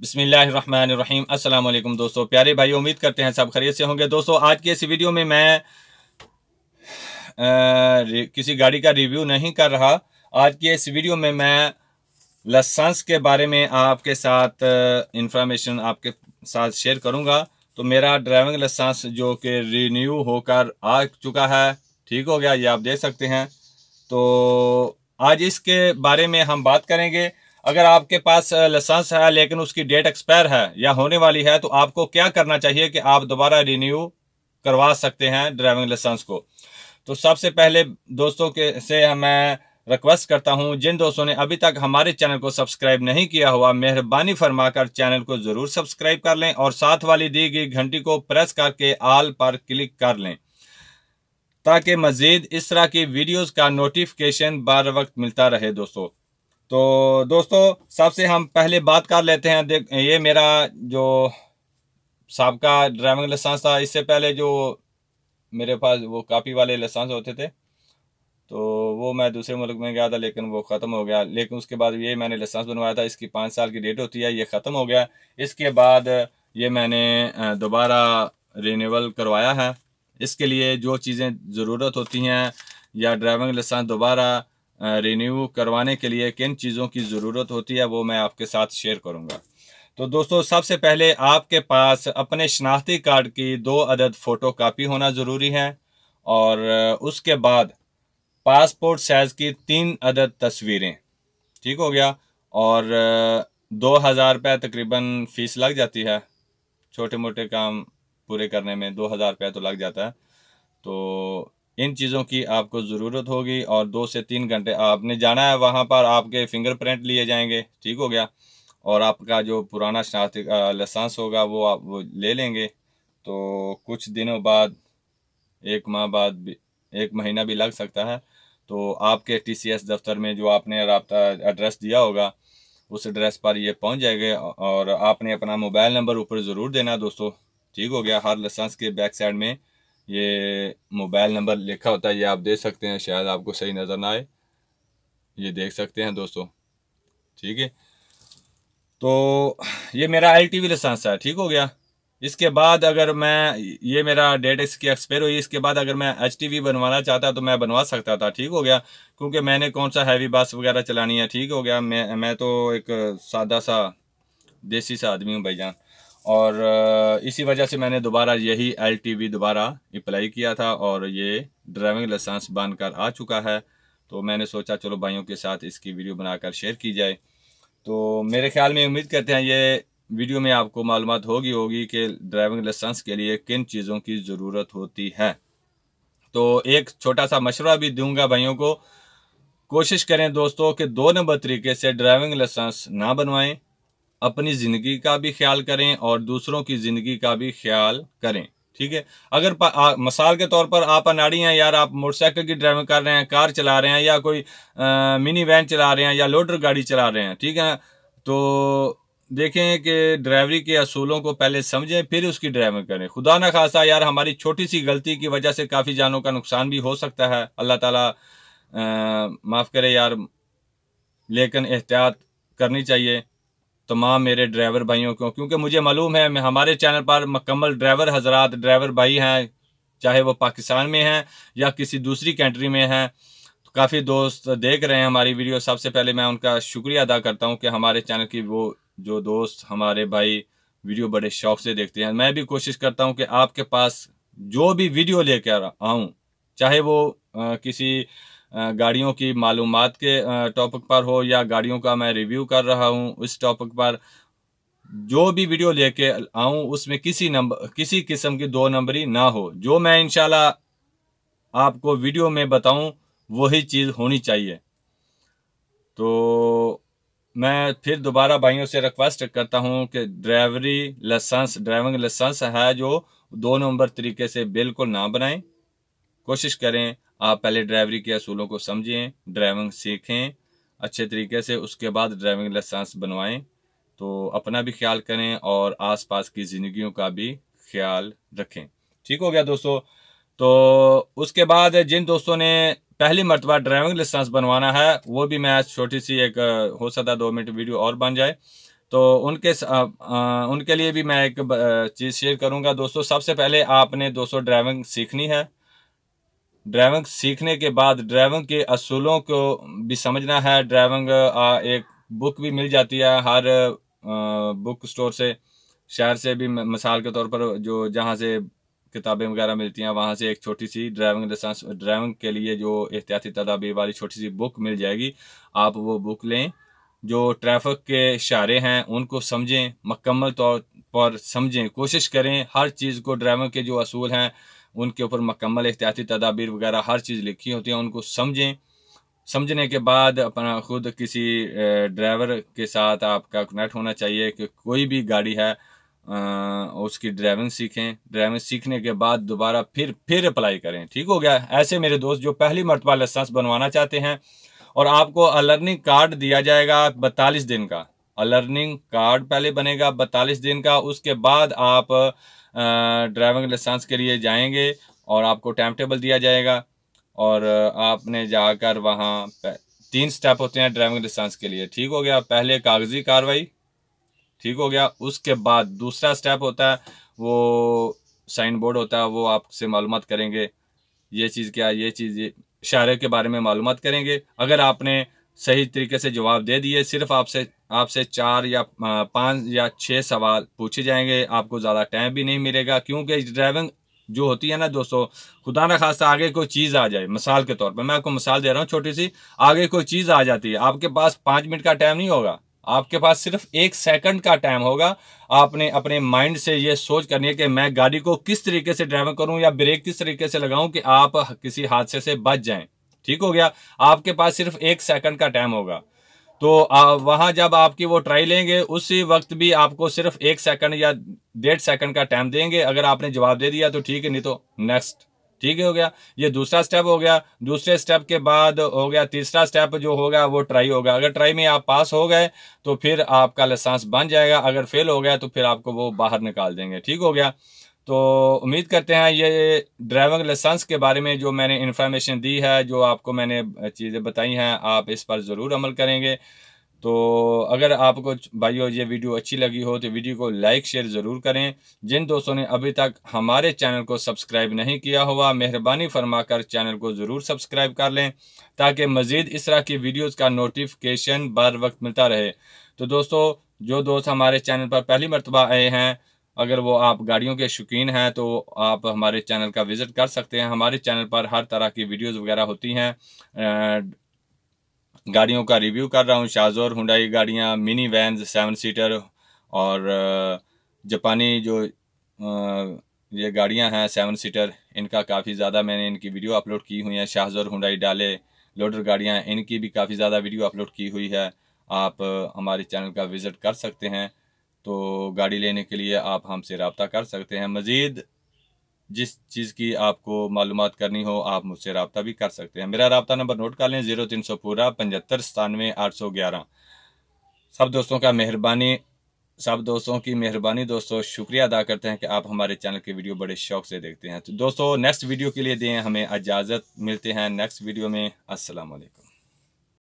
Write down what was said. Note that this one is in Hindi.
बिसमीम असलम दोस्तों प्यारे भाई उम्मीद करते हैं सब खरीद से होंगे दोस्तों आज के इस वीडियो में मैं आ, किसी गाड़ी का रिव्यू नहीं कर रहा आज के इस वीडियो में मैं लसंस के बारे में आपके साथ इंफॉर्मेशन आपके साथ शेयर करूंगा तो मेरा ड्राइविंग लसेंस जो कि रिन्यू होकर आ चुका है ठीक हो गया ये आप देख सकते हैं तो आज इसके बारे में हम बात करेंगे अगर आपके पास लाइसेंस है लेकिन उसकी डेट एक्सपायर है या होने वाली है तो आपको क्या करना चाहिए कि आप दोबारा रिन्यू करवा सकते हैं ड्राइविंग लाइसेंस को तो सबसे पहले दोस्तों के से मैं रिक्वेस्ट करता हूं जिन दोस्तों ने अभी तक हमारे चैनल को सब्सक्राइब नहीं किया हुआ मेहरबानी फरमाकर चैनल को जरूर सब्सक्राइब कर लें और साथ वाली दी गई घंटी को प्रेस करके आल पर क्लिक कर लें ताकि मजीद इस तरह की वीडियोस का नोटिफिकेशन बार वक्त मिलता रहे दोस्तों तो दोस्तों सबसे हम पहले बात कर लेते हैं देख ये मेरा जो सबका ड्राइविंग लाइसेंस था इससे पहले जो मेरे पास वो कापी वाले लाइसेंस होते थे तो वो मैं दूसरे मुल्क में गया था लेकिन वो ख़त्म हो गया लेकिन उसके बाद ये मैंने लाइसेंस बनवाया था इसकी पाँच साल की डेट होती है ये ख़त्म हो गया इसके बाद ये मैंने दोबारा रीनील करवाया है इसके लिए जो चीज़ें ज़रूरत होती हैं या ड्राइविंग लाइसेंस दोबारा रिन्यू करवाने के लिए किन चीज़ों की ज़रूरत होती है वो मैं आपके साथ शेयर करूँगा तो दोस्तों सबसे पहले आपके पास अपने शनाख्ती कार्ड की दो अदद फ़ोटो कापी होना ज़रूरी है और उसके बाद पासपोर्ट साइज़ की तीन अदद तस्वीरें ठीक हो गया और दो हज़ार रुपये तकरीबन फ़ीस लग जाती है छोटे मोटे काम पूरे करने में दो हज़ार रुपये तो लग जाता है तो इन चीज़ों की आपको ज़रूरत होगी और दो से तीन घंटे आपने जाना है वहाँ पर आपके फिंगरप्रिंट लिए जाएंगे ठीक हो गया और आपका जो पुराना शनाख्ती लाइसेंस होगा वो आप वो ले लेंगे तो कुछ दिनों बाद एक माह बाद एक महीना भी लग सकता है तो आपके एस दफ्तर में जो आपने रबता एड्रेस दिया होगा उस एड्रेस पर ये पहुँच जाएंगे और आपने अपना मोबाइल नंबर ऊपर ज़रूर देना दोस्तों ठीक हो गया हर लाइसेंस के बैक साइड में ये मोबाइल नंबर लिखा होता है ये आप देख सकते हैं शायद आपको सही नज़र ना आए ये देख सकते हैं दोस्तों ठीक है तो ये मेरा आई टी वी लाइसेंस है ठीक हो गया इसके बाद अगर मैं ये मेरा डेट इसकी एक्सपायर हुई इसके बाद अगर मैं एच टी वी बनवाना चाहता तो मैं बनवा सकता था ठीक हो गया क्योंकि मैंने कौन सा हैवी बस वगैरह चलानी है ठीक हो गया मैं मैं तो एक सादा सा देसी सा आदमी हूँ भाई जान और इसी वजह से मैंने दोबारा यही एल दोबारा अप्लाई किया था और ये ड्राइविंग लाइसेंस बनकर आ चुका है तो मैंने सोचा चलो भाइयों के साथ इसकी वीडियो बनाकर शेयर की जाए तो मेरे ख्याल में उम्मीद करते हैं ये वीडियो में आपको मालूम होगी होगी कि ड्राइविंग लाइसेंस के लिए किन चीज़ों की ज़रूरत होती है तो एक छोटा सा मशवरा भी दूंगा भाइयों को कोशिश करें दोस्तों कि दो नंबर तरीके से ड्राइविंग लाइसेंस ना बनवाएं अपनी ज़िंदगी का भी ख्याल करें और दूसरों की ज़िंदगी का भी ख्याल करें ठीक है अगर आ, मिसाल के तौर पर आप अनाड़ी हैं यार आप मोटरसाइकिल की ड्राइविंग कर रहे हैं कार चला रहे हैं या कोई आ, मिनी वैन चला रहे हैं या लोडर गाड़ी चला रहे हैं ठीक है तो देखें कि ड्राइवरी के असूलों को पहले समझें फिर उसकी ड्राइविंग करें खुदा ना खासा यार हमारी छोटी सी गलती की वजह से काफ़ी जानों का नुकसान भी हो सकता है अल्लाह ताला माफ़ करे यार लेकिन एहतियात करनी चाहिए तमाम मेरे ड्राइवर भाइयों को क्योंकि मुझे मालूम है मैं हमारे चैनल पर मकम्मल ड्राइवर हजरात ड्राइवर भाई हैं चाहे वो पाकिस्तान में हैं या किसी दूसरी कंट्री में हैं तो काफ़ी दोस्त देख रहे हैं हमारी वीडियो सबसे पहले मैं उनका शुक्रिया अदा करता हूँ कि हमारे चैनल की वो जो दोस्त हमारे भाई वीडियो बड़े शौक से देखते हैं मैं भी कोशिश करता हूँ कि आपके पास जो भी वीडियो लेकर आऊँ चाहे वो आ, किसी गाड़ियों की मालूम के टॉपिक पर हो या गाड़ियों का मैं रिव्यू कर रहा हूँ उस टॉपिक पर जो भी वीडियो लेके आऊँ उसमें किसी नंबर किसी किस्म की दो नंबरी ना हो जो मैं इनशाला आपको वीडियो में बताऊं वही चीज़ होनी चाहिए तो मैं फिर दोबारा भाइयों से रिक्वेस्ट करता हूं कि ड्राइवरी लाइसेंस ड्राइविंग लाइसेंस है जो दो नंबर तरीके से बिल्कुल ना बनाएं कोशिश करें आप पहले ड्राइवरी के असूलों को समझें ड्राइविंग सीखें अच्छे तरीके से उसके बाद ड्राइविंग लाइसेंस बनवाएं तो अपना भी ख्याल करें और आसपास की ज़िंदगियों का भी ख्याल रखें ठीक हो गया दोस्तों तो उसके बाद जिन दोस्तों ने पहली मरतबा ड्राइविंग लाइसेंस बनवाना है वो भी मैं छोटी सी एक हो सकता है दो मिनट वीडियो और बन जाए तो उनके आ, आ, उनके लिए भी मैं एक चीज़ शेयर करूंगा दोस्तों सबसे पहले आपने दोस्तों ड्राइविंग सीखनी है ड्राइविंग सीखने के बाद ड्राइविंग के असूलों को भी समझना है ड्राइविंग एक बुक भी मिल जाती है हर बुक स्टोर से शहर से भी मिसाल के तौर पर जो जहाँ से किताबें वगैरह मिलती हैं वहाँ से एक छोटी सी ड्राइविंग लाइसेंस ड्राइविंग के लिए जो एहतियाती तदाबीर वाली छोटी सी बुक मिल जाएगी आप वो बुक लें जो ट्रैफिक के इशारे हैं उनको समझें मकम्मल तौर पर समझें कोशिश करें हर चीज़ को ड्राइविंग के जो असूल हैं उनके ऊपर मकम्मल एहतियाती तदाबीर वगैरह हर चीज़ लिखी होती है उनको समझें समझने के बाद अपना खुद किसी ड्राइवर के साथ आपका कनेक्ट होना चाहिए कि कोई भी गाड़ी है उसकी ड्राइविंग सीखें ड्राइविंग सीखने के बाद दोबारा फिर फिर अप्लाई करें ठीक हो गया ऐसे मेरे दोस्त जो पहली मरतबा लाइसेंस बनवाना चाहते हैं और आपको अलर्निंग कार्ड दिया जाएगा बतालीस दिन का अलर्निंग कार्ड पहले बनेगा बतालीस दिन का उसके बाद आप ड्राइविंग लाइसेंस के लिए जाएंगे और आपको टाइम टेबल दिया जाएगा और आपने जाकर वहाँ तीन स्टेप होते हैं ड्राइविंग लाइसेंस के लिए ठीक हो गया पहले कागजी कार्रवाई ठीक हो गया उसके बाद दूसरा स्टेप होता है वो साइन बोर्ड होता है वो आपसे मालूम करेंगे ये चीज़ क्या ये चीज़ इशारे के बारे में मालूम करेंगे अगर आपने सही तरीके से जवाब दे दिए सिर्फ आपसे आपसे चार या पाँच या छः सवाल पूछे जाएंगे आपको ज़्यादा टाइम भी नहीं मिलेगा क्योंकि ड्राइविंग जो होती है ना दोस्तों खुदा ना खासा आगे कोई चीज़ आ जाए मिसाल के तौर पर मैं आपको मिसाल दे रहा हूँ छोटी सी आगे कोई चीज़ आ जाती है आपके पास पांच मिनट का टाइम नहीं होगा आपके पास सिर्फ एक सेकंड का टाइम होगा आपने अपने माइंड से ये सोच करनी है कि मैं गाड़ी को किस तरीके से ड्राइविंग करूं या ब्रेक किस तरीके से लगाऊं कि आप किसी हादसे से बच जाएं ठीक हो गया आपके पास सिर्फ एक सेकंड का टाइम होगा तो वहाँ जब आपकी वो ट्राई लेंगे उसी वक्त भी आपको सिर्फ एक सेकंड या डेढ़ सेकंड का टाइम देंगे अगर आपने जवाब दे दिया तो ठीक है नहीं तो नेक्स्ट ठीक हो गया ये दूसरा स्टेप हो गया दूसरे स्टेप के बाद हो गया तीसरा स्टेप जो होगा वो ट्राई होगा अगर ट्राई में आप पास हो गए तो फिर आपका लाइसेंस बन जाएगा अगर फेल हो गया तो फिर आपको वो बाहर निकाल देंगे ठीक हो गया तो उम्मीद करते हैं ये ड्राइविंग लाइसेंस के बारे में जो मैंने इन्फॉर्मेशन दी है जो आपको मैंने चीज़ें बताई हैं आप इस पर ज़रूर अमल करेंगे तो अगर आपको भाइयों ये वीडियो अच्छी लगी हो तो वीडियो को लाइक शेयर ज़रूर करें जिन दोस्तों ने अभी तक हमारे चैनल को सब्सक्राइब नहीं किया हुआ मेहरबानी फरमाकर चैनल को ज़रूर सब्सक्राइब कर लें ताकि मज़ीद इस तरह की वीडियोस का नोटिफिकेशन बर वक्त मिलता रहे तो दोस्तों जो दोस्त हमारे चैनल पर पहली मरतबा आए हैं अगर वो आप गाड़ियों के शौकीन हैं तो आप हमारे चैनल का विज़िट कर सकते हैं हमारे चैनल पर हर तरह की वीडियोस वगैरह होती हैं गाड़ियों का रिव्यू कर रहा हूँ शाहजोर हुडाई गाड़ियाँ मिनी वैन सेवन सीटर और जापानी जो ये गाड़ियाँ हैं सेवन सीटर इनका काफ़ी ज़्यादा मैंने इनकी वीडियो अपलोड की हुई हैं शाहजोर हुडाई डाले लोडर गाड़ियाँ इनकी भी काफ़ी ज़्यादा वीडियो अपलोड की हुई है आप हमारे चैनल का विज़िट कर सकते हैं तो गाड़ी लेने के लिए आप हमसे रबता कर सकते हैं मज़ीद जिस चीज़ की आपको मालूम करनी हो आप मुझसे रबता भी कर सकते हैं मेरा रबता नंबर नोट कर लें ज़ीरो तीन सौ पूरा पचहत्तर सतानवे आठ सौ ग्यारह सब दोस्तों का मेहरबानी सब दोस्तों की मेहरबानी दोस्तों शुक्रिया अदा करते हैं कि आप हमारे चैनल की वीडियो बड़े शौक से देखते हैं तो दोस्तों नेक्स्ट वीडियो के लिए दें हमें इजाज़त मिलते हैं नेक्स्ट वीडियो में असलकम